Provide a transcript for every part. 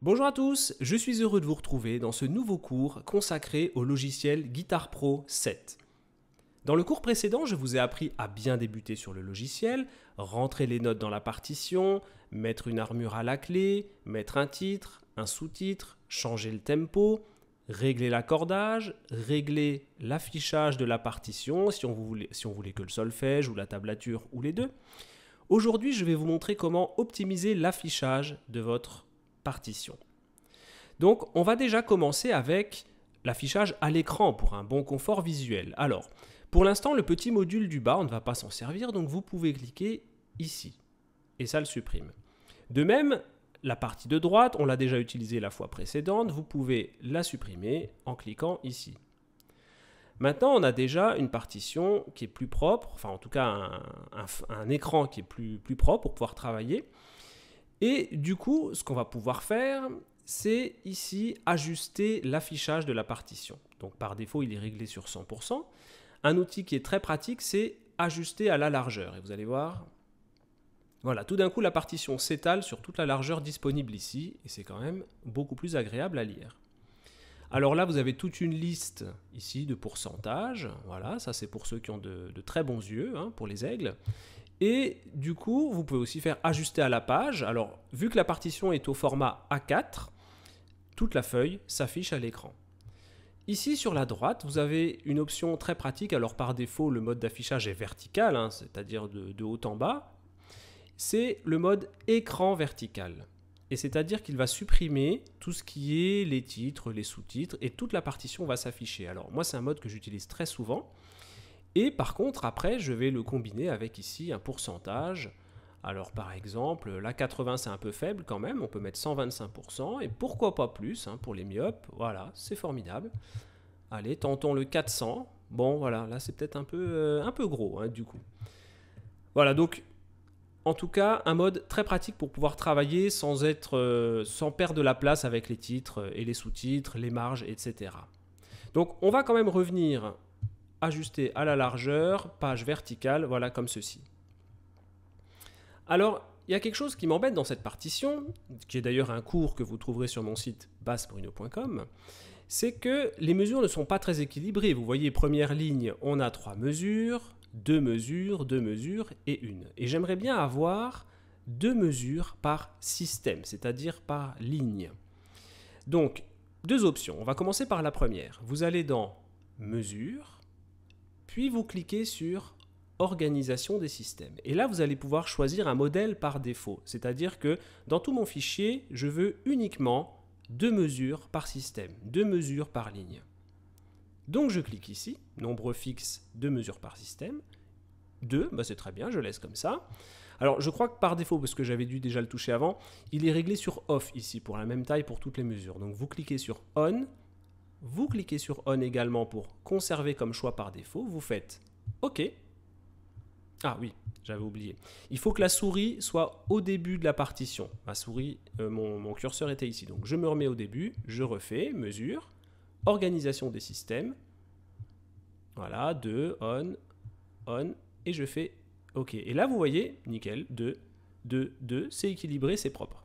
Bonjour à tous, je suis heureux de vous retrouver dans ce nouveau cours consacré au logiciel Guitar Pro 7. Dans le cours précédent, je vous ai appris à bien débuter sur le logiciel, rentrer les notes dans la partition, mettre une armure à la clé, mettre un titre, un sous-titre, changer le tempo, régler l'accordage, régler l'affichage de la partition si on, voulait, si on voulait que le solfège ou la tablature ou les deux. Aujourd'hui, je vais vous montrer comment optimiser l'affichage de votre donc on va déjà commencer avec l'affichage à l'écran pour un bon confort visuel. Alors, pour l'instant, le petit module du bas, on ne va pas s'en servir, donc vous pouvez cliquer ici, et ça le supprime. De même, la partie de droite, on l'a déjà utilisée la fois précédente, vous pouvez la supprimer en cliquant ici. Maintenant, on a déjà une partition qui est plus propre, enfin en tout cas un, écran qui est plus propre pour pouvoir travailler. Et du coup, ce qu'on va pouvoir faire, c'est ici ajuster l'affichage de la partition. Donc par défaut, il est réglé sur 100%. Un outil qui est très pratique, c'est ajuster à la largeur. Et vous allez voir, voilà, tout d'un coup, la partition s'étale sur toute la largeur disponible ici, et c'est quand même beaucoup plus agréable à lire. Alors là, vous avez toute une liste ici de pourcentages. Voilà, ça c'est pour ceux qui ont de, très bons yeux, hein, pour les aigles. Et du coup, vous pouvez aussi faire ajuster à la page. Alors, vu que la partition est au format A4, toute la feuille s'affiche à l'écran. Ici sur la droite, vous avez une option très pratique. Alors par défaut, le mode d'affichage est vertical, hein, c'est-à-dire de, haut en bas. C'est le mode écran vertical. Et c'est-à-dire qu'il va supprimer tout ce qui est les titres, les sous-titres, et toute la partition va s'afficher. Alors moi, c'est un mode que j'utilise très souvent. Et par contre, après, je vais le combiner avec ici un pourcentage. Alors par exemple, la 80 c'est un peu faible quand même, on peut mettre 125%, et pourquoi pas plus hein, pour les myopes, voilà, c'est formidable. Allez, tentons le 400, bon voilà, là c'est peut-être un, peu, euh, un peu gros hein, du coup. Voilà, donc en tout cas, un mode très pratique pour pouvoir travailler sans, être, euh, sans perdre la place avec les titres et les sous-titres, les marges, etc. Donc on va quand même revenir ajuster à la largeur, page verticale, voilà comme ceci. Alors, il y a quelque chose qui m'embête dans cette partition, qui est d'ailleurs un cours que vous trouverez sur mon site bassebruno.com, c'est que les mesures ne sont pas très équilibrées. Vous voyez, première ligne, on a trois mesures, deux mesures, deux mesures et une. Et j'aimerais bien avoir deux mesures par système, c'est-à-dire par ligne. Donc, deux options. On va commencer par la première. Vous allez dans mesures, puis vous cliquez sur organisation des systèmes. Et là, vous allez pouvoir choisir un modèle par défaut. C'est-à-dire que dans tout mon fichier, je veux uniquement deux mesures par système, deux mesures par ligne. Donc je clique ici, nombre fixe, deux mesures par système. Deux, bah, c'est très bien, je laisse comme ça. Alors je crois que par défaut, parce que j'avais dû déjà le toucher avant, il est réglé sur off ici pour la même taille pour toutes les mesures. Donc vous cliquez sur on vous cliquez sur On également pour conserver comme choix par défaut. Vous faites OK. Ah oui, j'avais oublié. Il faut que la souris soit au début de la partition. Ma souris, euh, mon, mon curseur était ici. Donc je me remets au début, je refais, mesure, organisation des systèmes. Voilà, 2, on, on, et je fais OK. Et là, vous voyez, nickel, 2, 2, 2, c'est équilibré, c'est propre.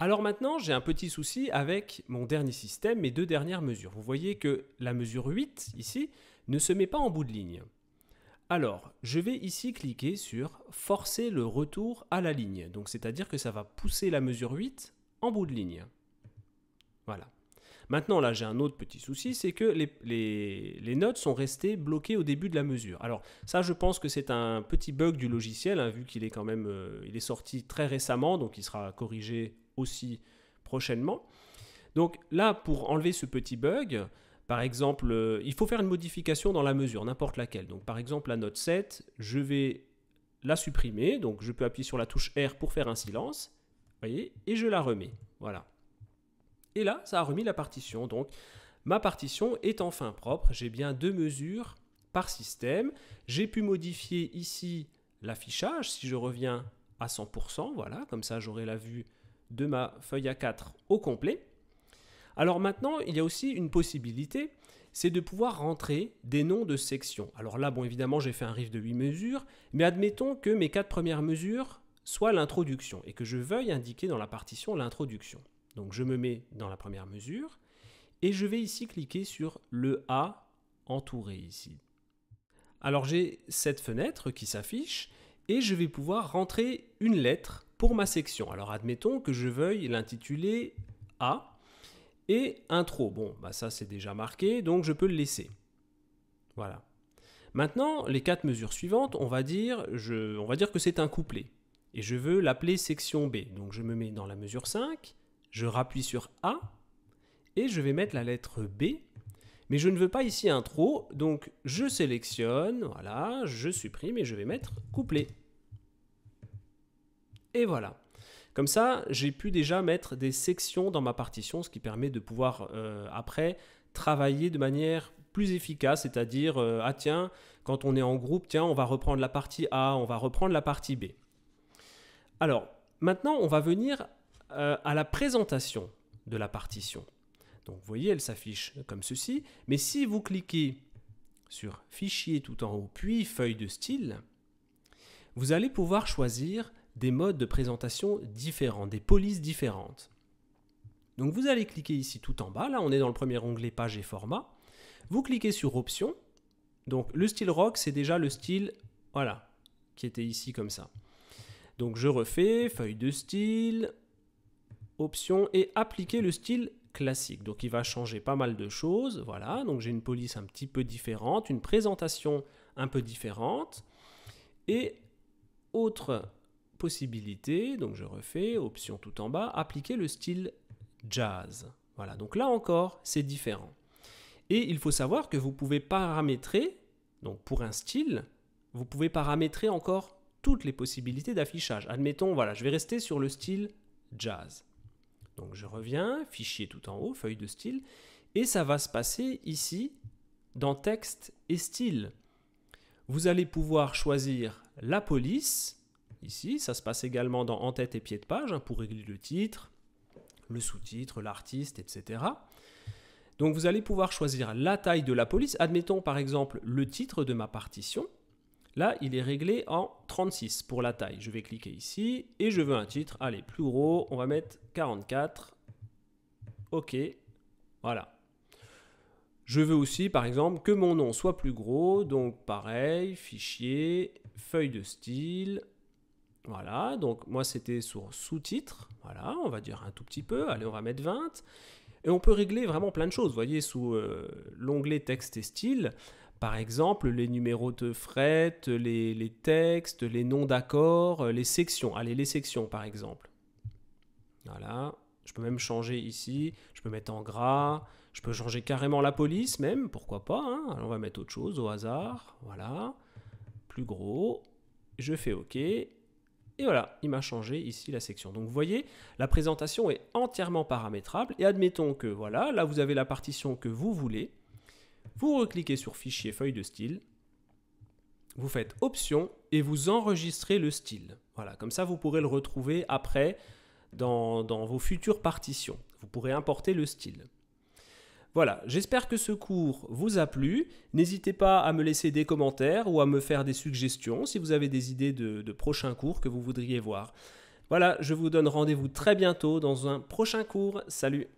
Alors maintenant, j'ai un petit souci avec mon dernier système, mes deux dernières mesures. Vous voyez que la mesure 8, ici, ne se met pas en bout de ligne. Alors, je vais ici cliquer sur « Forcer le retour à la ligne ». Donc, c'est-à-dire que ça va pousser la mesure 8 en bout de ligne. Voilà. Maintenant, là, j'ai un autre petit souci, c'est que les, notes sont restées bloquées au début de la mesure. Alors, ça, je pense que c'est un petit bug du logiciel, hein, vu qu'il est quand même, euh, il est sorti très récemment, donc il sera corrigé aussi prochainement. Donc là, pour enlever ce petit bug, par exemple, euh, il faut faire une modification dans la mesure, n'importe laquelle. Donc par exemple, la note 7, je vais la supprimer. Donc je peux appuyer sur la touche R pour faire un silence, voyez, et je la remets. Voilà. Et là, ça a remis la partition. Donc, ma partition est enfin propre. J'ai bien deux mesures par système. J'ai pu modifier ici l'affichage si je reviens à 100%. Voilà, comme ça, j'aurai la vue de ma feuille A4 au complet. Alors maintenant, il y a aussi une possibilité, c'est de pouvoir rentrer des noms de sections. Alors là, bon, évidemment, j'ai fait un riff de 8 mesures, mais admettons que mes quatre premières mesures soient l'introduction et que je veuille indiquer dans la partition l'introduction. Donc je me mets dans la première mesure et je vais ici cliquer sur le A entouré ici. Alors j'ai cette fenêtre qui s'affiche et je vais pouvoir rentrer une lettre pour ma section. Alors admettons que je veuille l'intituler A et intro. Bon, bah ça c'est déjà marqué, donc je peux le laisser. Voilà. Maintenant, les quatre mesures suivantes, on va dire, on va dire que c'est un couplet. Et je veux l'appeler section B. Donc je me mets dans la mesure 5 je rappuie sur A et je vais mettre la lettre B. Mais je ne veux pas ici un trop, donc je sélectionne, voilà, je supprime et je vais mettre couplet. Et voilà. Comme ça, j'ai pu déjà mettre des sections dans ma partition, ce qui permet de pouvoir euh, après travailler de manière plus efficace, c'est-à-dire, euh, ah tiens, quand on est en groupe, tiens, on va reprendre la partie A, on va reprendre la partie B. Alors, maintenant, on va venir euh, à la présentation de la partition. Donc vous voyez, elle s'affiche comme ceci, mais si vous cliquez sur Fichier tout en haut, puis Feuille de style, vous allez pouvoir choisir des modes de présentation différents, des polices différentes. Donc vous allez cliquer ici tout en bas, là on est dans le premier onglet Page et Format. Vous cliquez sur Options. Donc le style rock, c'est déjà le style, voilà, qui était ici comme ça. Donc je refais, feuille de style, options et appliquer le style classique. Donc il va changer pas mal de choses. Voilà, donc j'ai une police un petit peu différente, une présentation un peu différente. Et autre possibilité, donc je refais, option tout en bas, appliquer le style jazz. Voilà, donc là encore, c'est différent. Et il faut savoir que vous pouvez paramétrer, donc pour un style, vous pouvez paramétrer encore toutes les possibilités d'affichage. Admettons, voilà, je vais rester sur le style jazz. Donc je reviens, fichier tout en haut, feuille de style, et ça va se passer ici dans texte et style. Vous allez pouvoir choisir la police, ici, ça se passe également dans en-tête et pied de page, hein, pour régler le titre, le sous-titre, l'artiste, etc. Donc vous allez pouvoir choisir la taille de la police, admettons par exemple le titre de ma partition, Là, il est réglé en 36 pour la taille. Je vais cliquer ici et je veux un titre. Allez, plus gros, on va mettre 44. OK, voilà. Je veux aussi, par exemple, que mon nom soit plus gros. Donc, pareil, fichier, feuille de style. Voilà, donc moi, c'était sur sous-titre. Voilà, on va dire un tout petit peu. Allez, on va mettre 20. Et on peut régler vraiment plein de choses. Vous voyez, sous euh, l'onglet texte et style, par exemple les numéros de fret, les, textes, les noms d'accords, euh, les sections. Allez, les sections par exemple. Voilà, je peux même changer ici, je peux mettre en gras, je peux changer carrément la police même, pourquoi pas. Hein. on va mettre autre chose au hasard, voilà, plus gros, je fais OK. Et voilà, il m'a changé ici la section. Donc vous voyez, la présentation est entièrement paramétrable. Et admettons que voilà, là vous avez la partition que vous voulez vous recliquez sur Fichier feuille de style, vous faites Option et vous enregistrez le style. Voilà, comme ça vous pourrez le retrouver après dans, vos futures partitions. Vous pourrez importer le style. Voilà, j'espère que ce cours vous a plu. N'hésitez pas à me laisser des commentaires ou à me faire des suggestions si vous avez des idées de, de prochains cours que vous voudriez voir. Voilà, je vous donne rendez-vous très bientôt dans un prochain cours. Salut